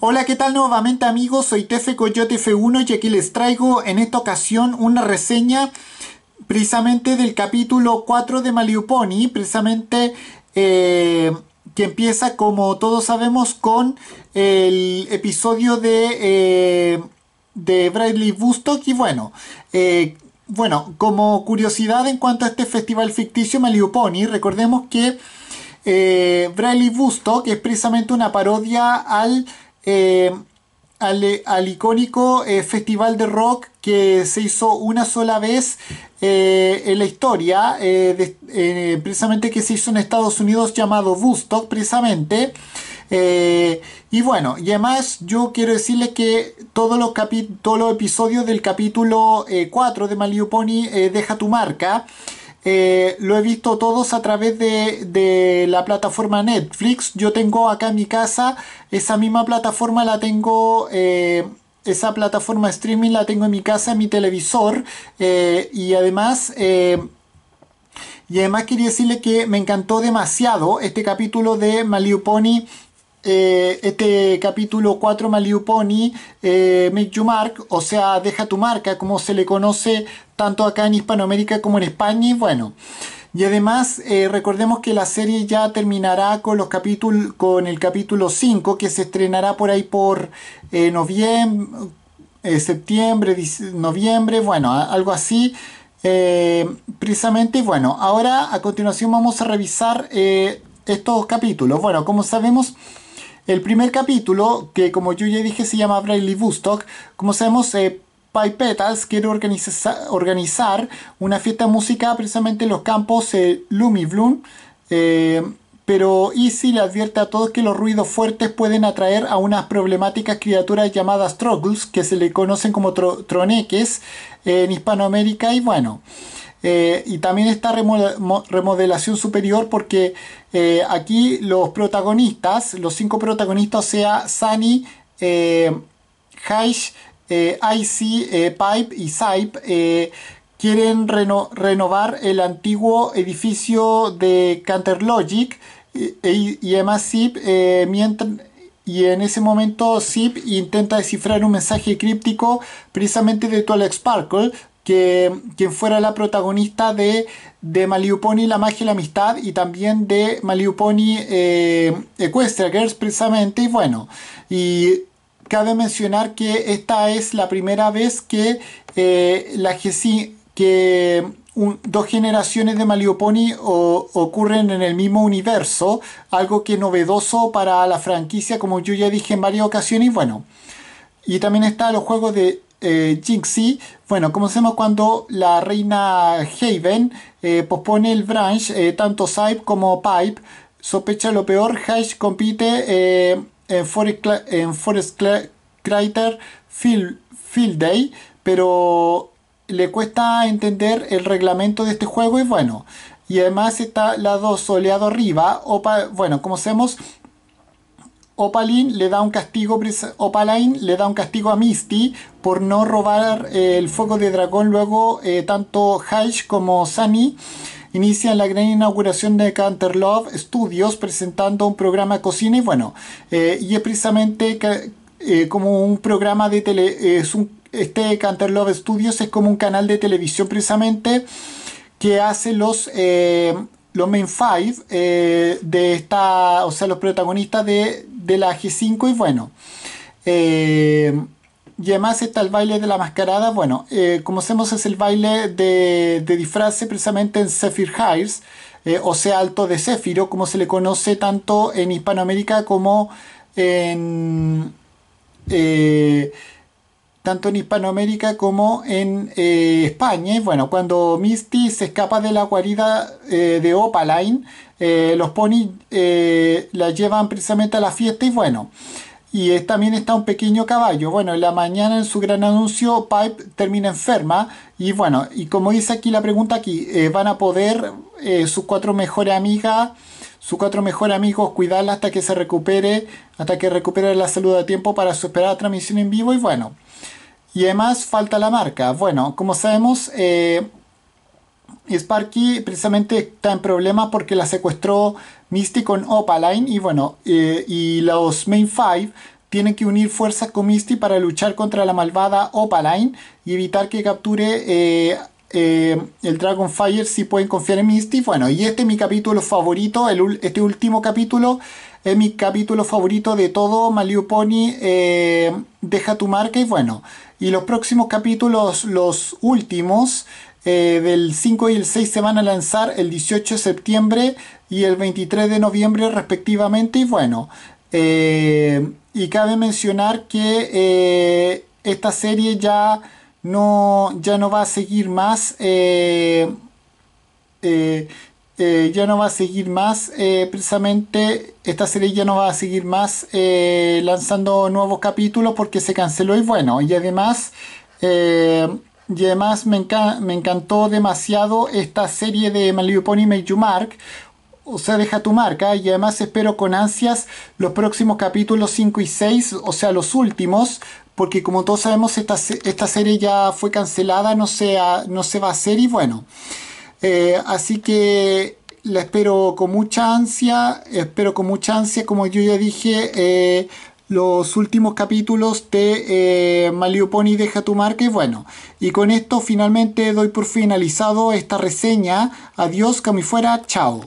Hola, ¿qué tal nuevamente amigos? Soy Tefe Coyote F1 y aquí les traigo en esta ocasión una reseña precisamente del capítulo 4 de Maliuponi, precisamente eh, que empieza como todos sabemos con el episodio de, eh, de Bradley Bustock y bueno... Eh, bueno, como curiosidad en cuanto a este festival ficticio Maliuponi, recordemos que eh, Bradley Bustock es precisamente una parodia al eh, al, icónico eh, festival de rock que se hizo una sola vez eh, en la historia, precisamente que se hizo en Estados Unidos llamado Woodstock, precisamente. y bueno, y además yo quiero decirles que todos los, episodios del capítulo 4 de Malio Pony Deja tu marca. Eh, lo he visto todos a través de, la plataforma Netflix. Yo tengo acá en mi casa esa misma plataforma, la tengo... Eh, esa plataforma streaming la tengo en mi casa, en mi televisor eh, y además... y además quería decirle que me encantó demasiado este capítulo de Pony. Eh, este capítulo 4 Maliuponi, eh, Make You Mark, o sea, deja tu marca, como se le conoce tanto acá en Hispanoamérica como en España, y bueno. Y además, eh, recordemos que la serie ya terminará con, los capítulos, con el capítulo 5, que se estrenará por ahí por eh, noviembre, septiembre, noviembre, bueno, algo así. precisamente, bueno, ahora a continuación vamos a revisar estos capítulos. Bueno, como sabemos, el primer capítulo, que como yo ya dije se llama Bradley Bustock, como sabemos, eh, quiere organizar una fiesta de música precisamente en los campos eh, Lumi Bloom, eh, pero Easy le advierte a todos que los ruidos fuertes pueden atraer a unas problemáticas criaturas llamadas Troggles, que se le conocen como troneques en Hispanoamérica y bueno. Eh, y también esta remodelación superior porque eh, aquí los protagonistas, los cinco protagonistas, o sea, Sunny, eh, Haish, eh, Pipe y Saipe, quieren renovar el antiguo edificio de Canterlogic y, y además Zip, y en ese momento Zip intenta descifrar un mensaje críptico precisamente de Twilight Sparkle quien fuera la protagonista de, de Maliuponi, La magia y la amistad, y también de Maliuponi eh, Equestria Girls, precisamente. Y bueno, y cabe mencionar que esta es la primera vez que eh, que dos generaciones de Maliuponi o, ocurren en el mismo universo, algo que novedoso para la franquicia, como yo ya dije en varias ocasiones. Y bueno, y también está los juegos de eh, Jinxie, bueno, como sabemos cuando la reina Haven eh, pospone el branch, eh, tanto Sype como Pipe sospecha lo peor, Hash compite eh, en Forest, Crater Field, Day, pero le cuesta entender el reglamento de este juego y bueno, y además está la soleado arriba, bueno, como sabemos, Opaline le da un castigo, Opaline le da un castigo a Misty por no robar eh, el fuego de dragón. Luego, eh, tanto Haish como Sunny inician la gran inauguración de Canterlove Studios presentando un programa de cocina y bueno, eh, y es precisamente como un programa de tele, es un, este Canterlove Studios es como un canal de televisión precisamente que hace los los main five de esta, o sea, los protagonistas de de la G5 y bueno. Eh, y además está el baile de la mascarada. Bueno, eh, como hacemos es el baile de, de precisamente en Zephyr Heights, eh, o sea, alto de Céfiro, como se le conoce tanto en Hispanoamérica como en tanto en Hispanoamérica como en eh, España Y Bueno, cuando Misty se escapa de la guarida eh, de Opaline, eh, los ponis la llevan precisamente a la fiesta y bueno. Y también está un pequeño caballo. Bueno, en la mañana en su gran anuncio, Pipe termina enferma. Y bueno, y como dice aquí la pregunta aquí, ¿van a poder sus cuatro mejores amigas sus cuatro mejores amigos, cuidarla hasta que se recupere, hasta que recupere la salud a tiempo para superar la transmisión en vivo y bueno. Y además falta la marca. Bueno, como sabemos, eh, Sparky precisamente está en problemas porque la secuestró Misty con Opaline. Y bueno, eh, y los Main Five tienen que unir fuerzas con Misty para luchar contra la malvada Opaline y evitar que capture eh, el Dragonfire si pueden confiar en Misty. Bueno, y este es mi capítulo favorito, este último capítulo es mi capítulo favorito de todo. Maliu Pony eh, deja tu marca y bueno. Y los próximos capítulos, los últimos, eh, del 5 y el 6 se van a lanzar el 18 de septiembre y el 23 de noviembre respectivamente. Y bueno, eh, y cabe mencionar que esta serie ya no, ya no va a seguir más. Este, ya no va a seguir más, eh, precisamente esta serie ya no va a seguir más eh, lanzando nuevos capítulos porque se canceló y bueno, y además, eh, y además me, encantó demasiado esta serie de Malibu Pony Make You Mark, o sea, deja tu marca y además espero con ansias los próximos capítulos 5 y 6, o sea, los últimos, porque como todos sabemos esta, esta serie ya fue cancelada, no, no se va a hacer y bueno. Eh, así que la espero con mucha ansia, espero con mucha ansia, como yo ya dije, eh, los últimos capítulos de eh, deja tu marca y bueno, y con esto finalmente doy por finalizado esta reseña. Adiós, fuera. chao.